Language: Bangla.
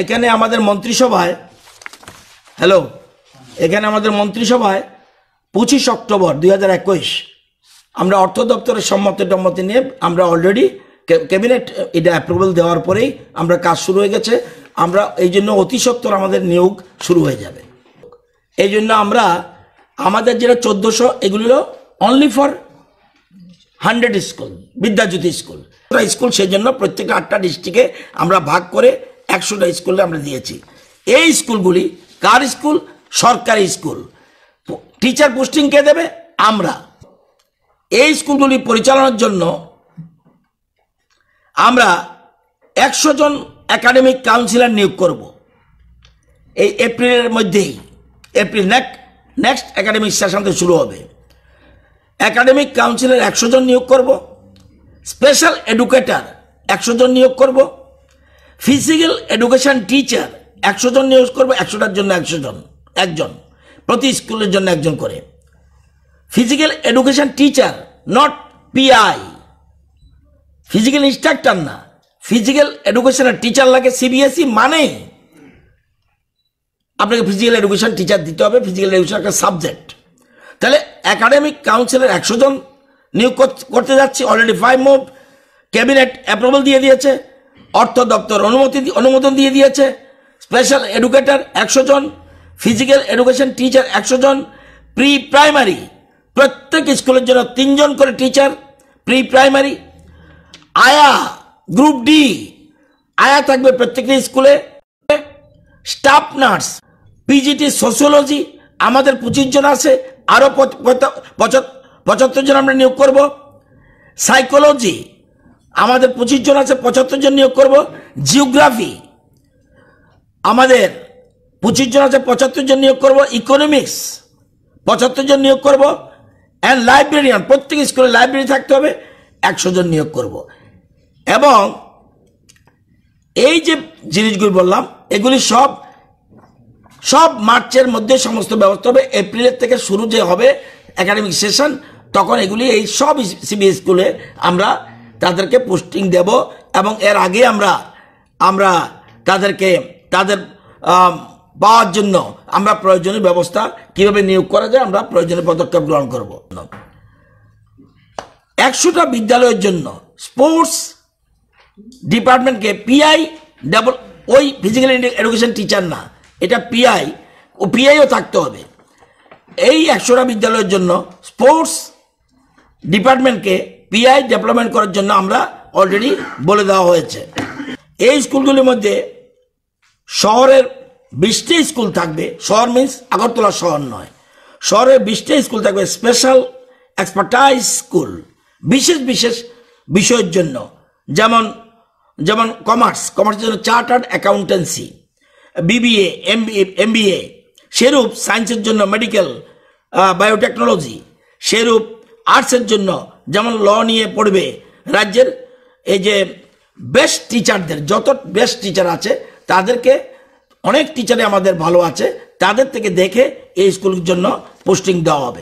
এখানে আমাদের মন্ত্রিসভায় হ্যালো এখানে আমাদের মন্ত্রিসভায় পঁচিশ অক্টোবর দুই আমরা অর্থ দপ্তরের সম্মতি টম্মতি নিয়ে আমরা অলরেডি ক্যাবিনেট এটা অ্যাপ্রুভাল দেওয়ার পরেই আমরা কাজ শুরু হয়ে গেছে আমরা এই জন্য অতি সত্তর আমাদের নিয়োগ শুরু হয়ে যাবে এই জন্য আমরা আমাদের যেটা চোদ্দোশো এগুলো only for hundred school Vidyajyoti school school সেই জন্য প্রত্যেক আটটা ডিস্ট্রিক্টে আমরা ভাগ করে একশোটা স্কুলে আমরা দিয়েছি এই স্কুলগুলি কার স্কুল সরকারি স্কুল টিচার পোস্টিং কে দেবে আমরা এই স্কুলগুলি পরিচালনার জন্য আমরা একশো জন একাডেমিক কাউন্সিলর নিয়োগ করব এই এপ্রিলের মধ্যেই এপ্রিল নেক্সট একাডেমিক সেশন থেকে শুরু হবে একাডেমিক কাউন্সিলর একশো জন নিয়োগ করব স্পেশাল এডুকেটার একশো জন নিয়োগ করবো ফিজিক্যাল এডুকেশন টিচার একশো জন নিয়োগ করবে একশোটার জন্য একশো জন একজন প্রতি স্কুলের জন্য একজন করে physical education teacher not PI physical instructor না ফিজিক্যাল এডুকেশনের টিচার লাগে সিবিএসই e মানে আপনাকে ফিজিক্যাল এডুকেশন টিচার দিতে হবে ফিজিক্যাল এডুকেশন একটা সাবজেক্ট তাহলে একাডেমিক কাউন্সিলের একশো জন নিয়োগ করতে যাচ্ছি অলরেডি ফাইভ মোভ ক্যাবিনেট অ্যাপ্রুভাল দিয়ে দিয়েছে অর্থ দপ্তর অনুমতি অনুমোদন দিয়ে দিয়েছে স্পেশাল এডুকেটর একশো জন ফিজিক্যাল এডুকেশন টিচার একশো জন প্রি প্রাইমারি প্রত্যেক স্কুলের জন্য তিনজন করে টিচার প্রি প্রাইমারি আয়া গ্রুপ ডি আয়া থাকবে প্রত্যেকটি স্কুলে স্টাফ নার্স পিজিটি সোশিওলজি আমাদের পঁচিশ জন আছে আরও পঁচাত্তর জন আমরা নিয়োগ করব সাইকোলজি আমাদের পঁচিশ জন আছে পঁচাত্তর জন নিয়োগ করব জিওগ্রাফি আমাদের পঁচিশ জন আছে পঁচাত্তর জন নিয়োগ করব ইকোনমিক্স পঁচাত্তর জন নিয়োগ করব অ্যান্ড লাইব্রেরিয়ান প্রত্যেক স্কুলে লাইব্রেরি থাকতে হবে একশো জন নিয়োগ করব এবং এই যে জিনিসগুলি বললাম এগুলি সব সব মার্চের মধ্যে সমস্ত ব্যবস্থা হবে এপ্রিলের থেকে শুরু যে হবে একাডেমিক সেশন তখন এগুলি এই সব সিবি স্কুলে আমরা তাদেরকে পোস্টিং দেব এবং এর আগে আমরা আমরা তাদেরকে তাদের পাওয়ার জন্য আমরা প্রয়োজনীয় ব্যবস্থা কিভাবে নিয়োগ করা যায় আমরা প্রয়োজনীয় পদক্ষেপ গ্রহণ করব একশোটা বিদ্যালয়ের জন্য স্পোর্টস ডিপার্টমেন্টকে পিআই ডাবল ওই ফিজিক্যাল এডুকেশন টিচার না এটা পিআই ও পিআইও থাকতে হবে এই একশোটা বিদ্যালয়ের জন্য স্পোর্টস ডিপার্টমেন্টকে পিআই ডেভেলপমেন্ট করার জন্য আমরা অলরেডি বলে দেওয়া হয়েছে এই স্কুলগুলির মধ্যে শহরের বিশটি স্কুল থাকবে শহর মিন্স আগরতলা শহর নয় শহরে বিশটি স্কুল থাকবে স্পেশাল এক্সপার্টাইজ স্কুল বিশেষ বিশেষ বিষয়ের জন্য যেমন যেমন কমার্স কমার্সের জন্য চার্টার্ড অ্যাকাউন্টেন্সি বিবিএ এমবিএ সেরূপ সায়েন্সের জন্য মেডিকেল বায়োটেকনোলজি সেরূপ আর্টসের জন্য যেমন ল নিয়ে পড়বে রাজ্যের এই যে বেস্ট টিচারদের যত বেস্ট টিচার আছে তাদেরকে অনেক টিচারে আমাদের ভালো আছে তাদের থেকে দেখে এই স্কুলের জন্য পোস্টিং দেওয়া হবে